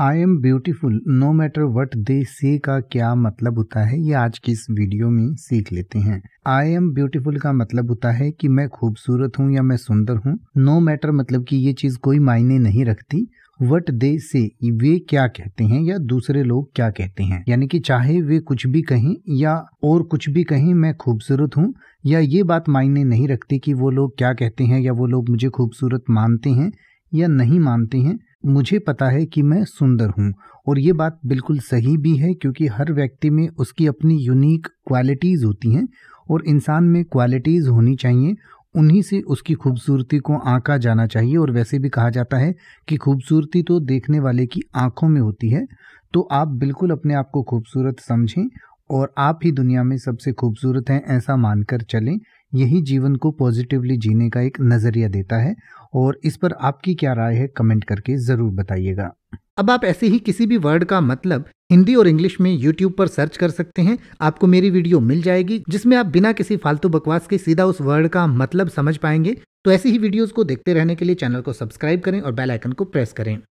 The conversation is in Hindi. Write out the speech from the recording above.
I am beautiful no matter what they say का क्या मतलब होता है ये आज की इस वीडियो में सीख लेते हैं आई एम ब्यूटीफुल का मतलब होता है कि मैं खूबसूरत हूँ या मैं सुंदर हूँ नो मैटर मतलब कि ये चीज़ कोई मायने नहीं रखती वट दे से वे क्या कहते हैं या दूसरे लोग क्या कहते हैं यानी कि चाहे वे कुछ भी कहें या और कुछ भी कहें मैं खूबसूरत हूँ या ये बात मायने नहीं रखती कि वो लोग क्या कहते हैं या वो लोग मुझे खूबसूरत मानते हैं या नहीं मानते हैं मुझे पता है कि मैं सुंदर हूँ और ये बात बिल्कुल सही भी है क्योंकि हर व्यक्ति में उसकी अपनी यूनिक क्वालिटीज़ होती हैं और इंसान में क्वालिटीज़ होनी चाहिए उन्हीं से उसकी खूबसूरती को आंका जाना चाहिए और वैसे भी कहा जाता है कि खूबसूरती तो देखने वाले की आंखों में होती है तो आप बिल्कुल अपने आप को खूबसूरत समझें और आप ही दुनिया में सबसे खूबसूरत हैं ऐसा मानकर चलें यही जीवन को पॉजिटिवली जीने का एक नज़रिया देता है और इस पर आपकी क्या राय है कमेंट करके ज़रूर बताइएगा अब आप ऐसे ही किसी भी वर्ड का मतलब हिंदी और इंग्लिश में यूट्यूब पर सर्च कर सकते हैं आपको मेरी वीडियो मिल जाएगी जिसमें आप बिना किसी फालतू बकवास के सीधा उस वर्ड का मतलब समझ पाएंगे तो ऐसी ही वीडियोस को देखते रहने के लिए चैनल को सब्सक्राइब करें और बेल आइकन को प्रेस करें